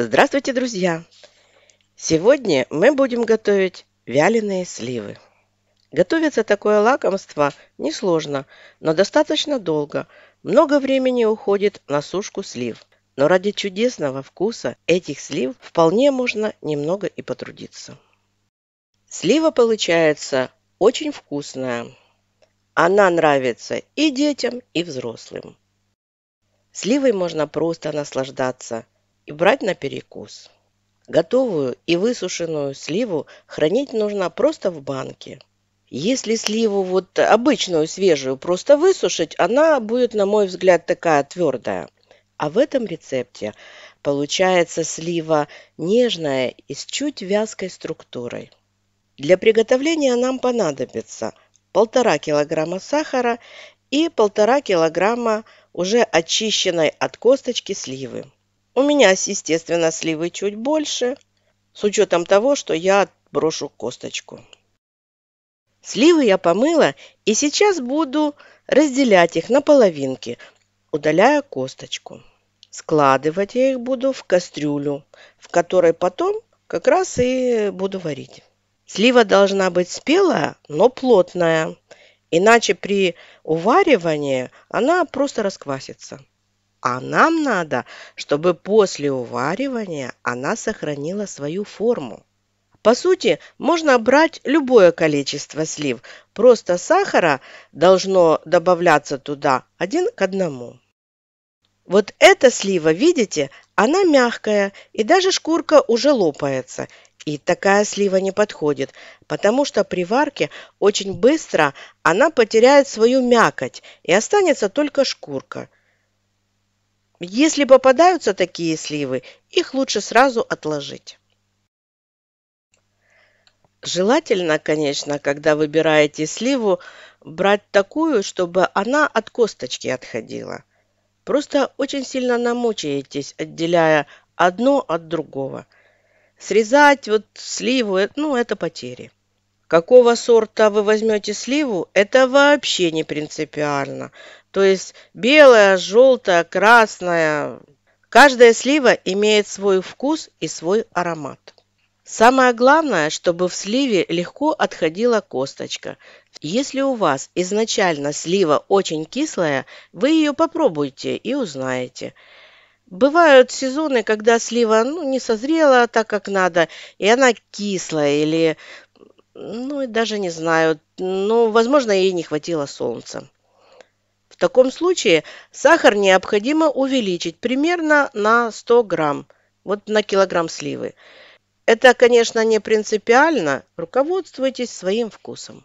Здравствуйте, друзья! Сегодня мы будем готовить вяленые сливы. Готовится такое лакомство несложно, но достаточно долго. Много времени уходит на сушку слив. Но ради чудесного вкуса этих слив вполне можно немного и потрудиться. Слива получается очень вкусная. Она нравится и детям, и взрослым. Сливой можно просто наслаждаться – и брать на перекус. Готовую и высушенную сливу хранить нужно просто в банке. Если сливу вот обычную свежую просто высушить, она будет, на мой взгляд, такая твердая. А в этом рецепте получается слива нежная и с чуть вязкой структурой. Для приготовления нам понадобится 1,5 килограмма сахара и 1,5 килограмма уже очищенной от косточки сливы. У меня, естественно, сливы чуть больше, с учетом того, что я брошу косточку. Сливы я помыла и сейчас буду разделять их на половинки, удаляя косточку. Складывать я их буду в кастрюлю, в которой потом как раз и буду варить. Слива должна быть спелая, но плотная, иначе при уваривании она просто расквасится. А нам надо, чтобы после уваривания она сохранила свою форму. По сути, можно брать любое количество слив, просто сахара должно добавляться туда один к одному. Вот эта слива, видите, она мягкая, и даже шкурка уже лопается. И такая слива не подходит, потому что при варке очень быстро она потеряет свою мякоть, и останется только шкурка – если попадаются такие сливы, их лучше сразу отложить. Желательно, конечно, когда выбираете сливу, брать такую, чтобы она от косточки отходила. Просто очень сильно намучаетесь, отделяя одно от другого. Срезать вот сливу, ну, это потери. Какого сорта вы возьмете сливу, это вообще не принципиально – то есть белая, желтая, красная. Каждая слива имеет свой вкус и свой аромат. Самое главное, чтобы в сливе легко отходила косточка. Если у вас изначально слива очень кислая, вы ее попробуйте и узнаете. Бывают сезоны, когда слива ну, не созрела так, как надо, и она кислая или, ну, даже не знаю, ну, возможно, ей не хватило солнца. В таком случае сахар необходимо увеличить примерно на 100 грамм, вот на килограмм сливы. Это, конечно, не принципиально, руководствуйтесь своим вкусом.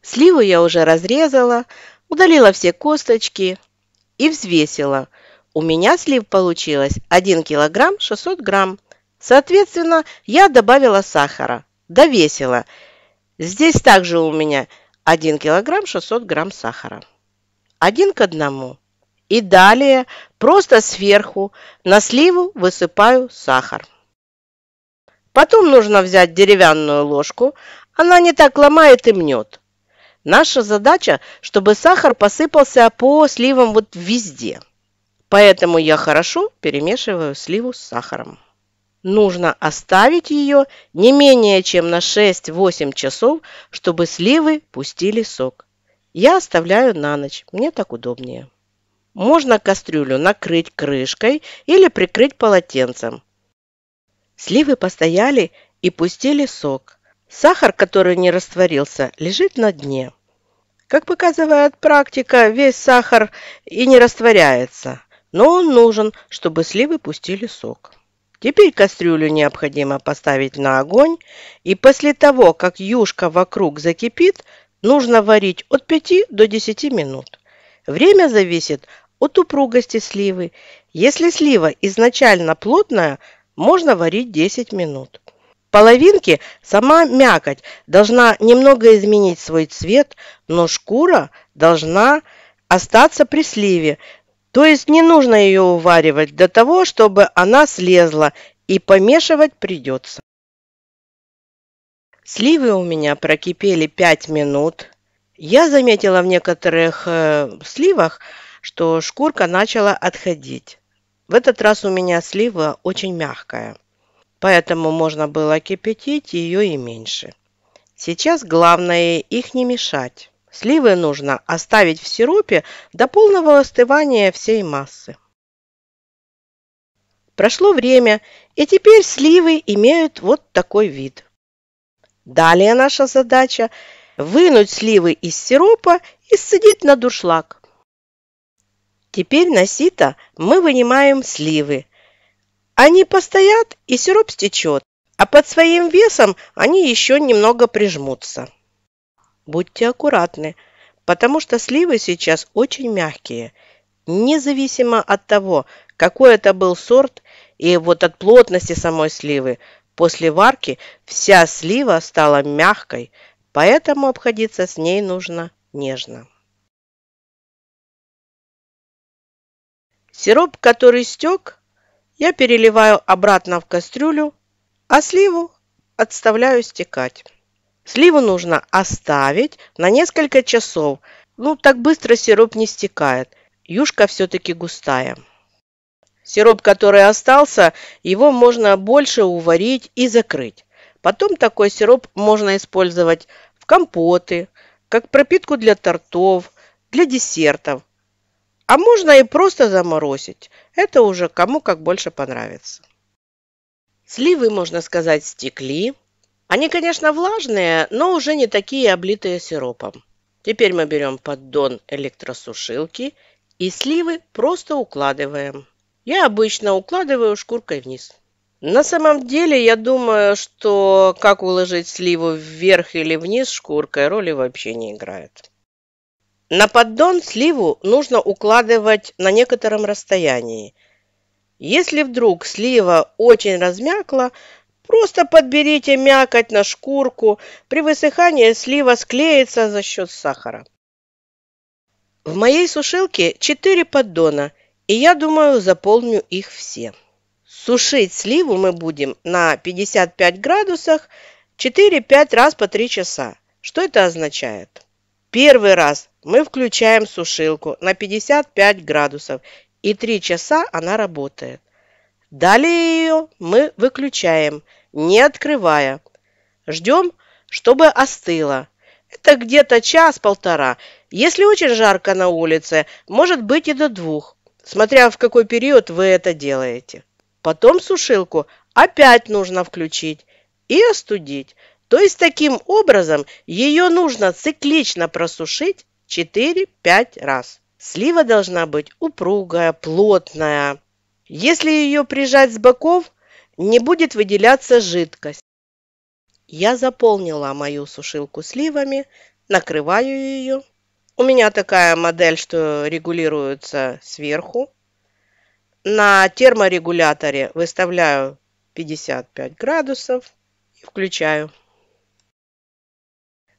Сливы я уже разрезала, удалила все косточки и взвесила. У меня слив получилось 1 килограмм 600 грамм. Соответственно, я добавила сахара, довесила. Здесь также у меня 1 килограмм 600 грамм сахара один к одному. И далее просто сверху на сливу высыпаю сахар. Потом нужно взять деревянную ложку, она не так ломает и мнет. Наша задача, чтобы сахар посыпался по сливам вот везде. Поэтому я хорошо перемешиваю сливу с сахаром. Нужно оставить ее не менее чем на 6-8 часов, чтобы сливы пустили сок. Я оставляю на ночь, мне так удобнее. Можно кастрюлю накрыть крышкой или прикрыть полотенцем. Сливы постояли и пустили сок. Сахар, который не растворился, лежит на дне. Как показывает практика, весь сахар и не растворяется, но он нужен, чтобы сливы пустили сок. Теперь кастрюлю необходимо поставить на огонь, и после того, как юшка вокруг закипит, Нужно варить от 5 до 10 минут. Время зависит от упругости сливы. Если слива изначально плотная, можно варить 10 минут. Половинки сама мякоть должна немного изменить свой цвет, но шкура должна остаться при сливе, то есть не нужно ее уваривать до того, чтобы она слезла, и помешивать придется. Сливы у меня прокипели пять минут. Я заметила в некоторых э, сливах, что шкурка начала отходить. В этот раз у меня слива очень мягкая, поэтому можно было кипятить ее и меньше. Сейчас главное их не мешать. Сливы нужно оставить в сиропе до полного остывания всей массы. Прошло время, и теперь сливы имеют вот такой вид. Далее наша задача – вынуть сливы из сиропа и ссадить на дуршлаг. Теперь на сито мы вынимаем сливы. Они постоят, и сироп стечет, а под своим весом они еще немного прижмутся. Будьте аккуратны, потому что сливы сейчас очень мягкие, независимо от того, какой это был сорт и вот от плотности самой сливы – После варки вся слива стала мягкой, поэтому обходиться с ней нужно нежно. Сироп, который стек, я переливаю обратно в кастрюлю, а сливу отставляю стекать. Сливу нужно оставить на несколько часов. Ну, так быстро сироп не стекает. Юшка все-таки густая. Сироп, который остался, его можно больше уварить и закрыть. Потом такой сироп можно использовать в компоты, как пропитку для тортов, для десертов. А можно и просто заморозить. Это уже кому как больше понравится. Сливы, можно сказать, стекли. Они, конечно, влажные, но уже не такие облитые сиропом. Теперь мы берем поддон электросушилки и сливы просто укладываем я обычно укладываю шкуркой вниз. На самом деле, я думаю, что как уложить сливу вверх или вниз шкуркой роли вообще не играет. На поддон сливу нужно укладывать на некотором расстоянии. Если вдруг слива очень размякла, просто подберите мякоть на шкурку. При высыхании слива склеится за счет сахара. В моей сушилке 4 поддона, и я думаю, заполню их все. Сушить сливу мы будем на 55 градусах 4-5 раз по 3 часа. Что это означает? Первый раз мы включаем сушилку на 55 градусов и 3 часа она работает. Далее ее мы выключаем, не открывая. Ждем, чтобы остыла. Это где-то час-полтора. Если очень жарко на улице, может быть и до двух смотря в какой период вы это делаете. Потом сушилку опять нужно включить и остудить. То есть таким образом ее нужно циклично просушить 4-5 раз. Слива должна быть упругая, плотная. Если ее прижать с боков, не будет выделяться жидкость. Я заполнила мою сушилку сливами, накрываю ее у меня такая модель, что регулируется сверху. На терморегуляторе выставляю 55 градусов и включаю.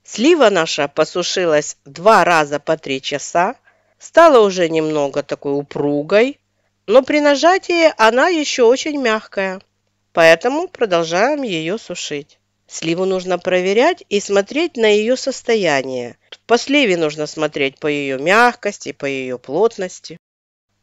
Слива наша посушилась два раза по три часа, стала уже немного такой упругой, но при нажатии она еще очень мягкая, поэтому продолжаем ее сушить. Сливу нужно проверять и смотреть на ее состояние – по сливе нужно смотреть по ее мягкости, по ее плотности.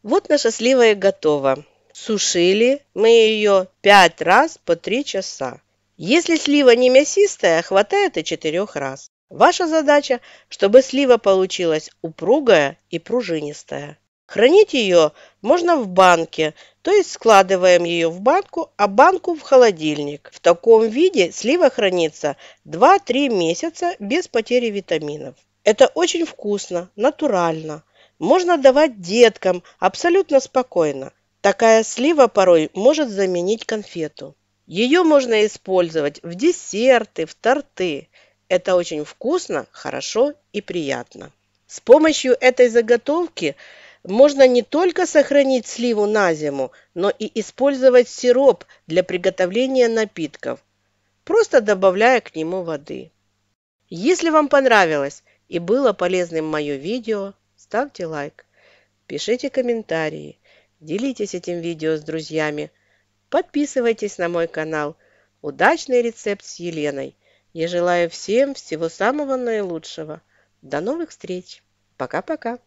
Вот наша слива и готова. Сушили мы ее пять раз по три часа. Если слива не мясистая, хватает и четырех раз. Ваша задача, чтобы слива получилась упругая и пружинистая. Хранить ее можно в банке, то есть складываем ее в банку, а банку в холодильник. В таком виде слива хранится 2-3 месяца без потери витаминов. Это очень вкусно, натурально. Можно давать деткам абсолютно спокойно. Такая слива порой может заменить конфету. Ее можно использовать в десерты, в торты. Это очень вкусно, хорошо и приятно. С помощью этой заготовки можно не только сохранить сливу на зиму, но и использовать сироп для приготовления напитков, просто добавляя к нему воды. Если вам понравилось, и было полезным мое видео, ставьте лайк, пишите комментарии, делитесь этим видео с друзьями, подписывайтесь на мой канал. Удачный рецепт с Еленой. Я желаю всем всего самого наилучшего. До новых встреч. Пока-пока.